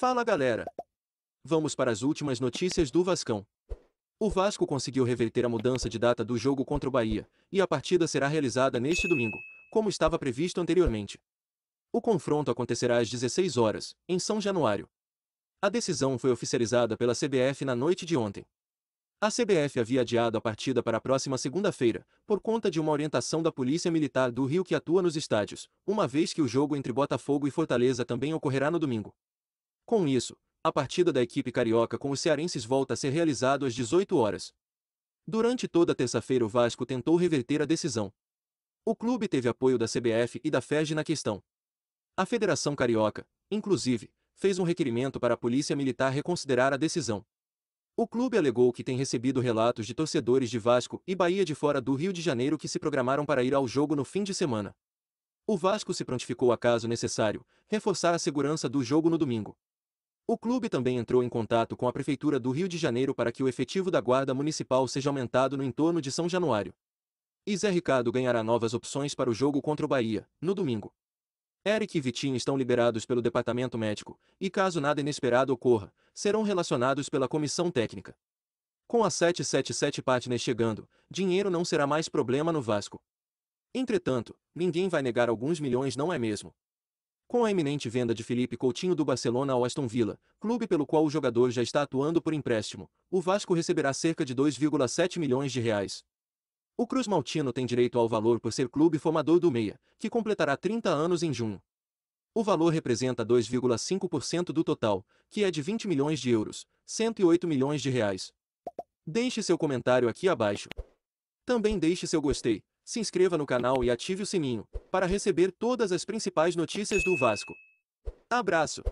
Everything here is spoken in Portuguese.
Fala galera! Vamos para as últimas notícias do Vascão. O Vasco conseguiu reverter a mudança de data do jogo contra o Bahia, e a partida será realizada neste domingo, como estava previsto anteriormente. O confronto acontecerá às 16 horas, em São Januário. A decisão foi oficializada pela CBF na noite de ontem. A CBF havia adiado a partida para a próxima segunda-feira, por conta de uma orientação da Polícia Militar do Rio que atua nos estádios, uma vez que o jogo entre Botafogo e Fortaleza também ocorrerá no domingo. Com isso, a partida da equipe carioca com os cearenses volta a ser realizada às 18 horas. Durante toda terça-feira o Vasco tentou reverter a decisão. O clube teve apoio da CBF e da FEG na questão. A Federação Carioca, inclusive, fez um requerimento para a Polícia Militar reconsiderar a decisão. O clube alegou que tem recebido relatos de torcedores de Vasco e Bahia de fora do Rio de Janeiro que se programaram para ir ao jogo no fim de semana. O Vasco se prontificou a caso necessário, reforçar a segurança do jogo no domingo. O clube também entrou em contato com a Prefeitura do Rio de Janeiro para que o efetivo da Guarda Municipal seja aumentado no entorno de São Januário. E Zé Ricardo ganhará novas opções para o jogo contra o Bahia, no domingo. Eric e Vitinho estão liberados pelo departamento médico, e caso nada inesperado ocorra, serão relacionados pela comissão técnica. Com a 777 Partners chegando, dinheiro não será mais problema no Vasco. Entretanto, ninguém vai negar alguns milhões não é mesmo. Com a iminente venda de Felipe Coutinho do Barcelona ao Aston Villa, clube pelo qual o jogador já está atuando por empréstimo, o Vasco receberá cerca de 2,7 milhões de reais. O Cruz Maltino tem direito ao valor por ser clube formador do Meia, que completará 30 anos em junho. O valor representa 2,5% do total, que é de 20 milhões de euros, 108 milhões de reais. Deixe seu comentário aqui abaixo. Também deixe seu gostei, se inscreva no canal e ative o sininho, para receber todas as principais notícias do Vasco. Abraço!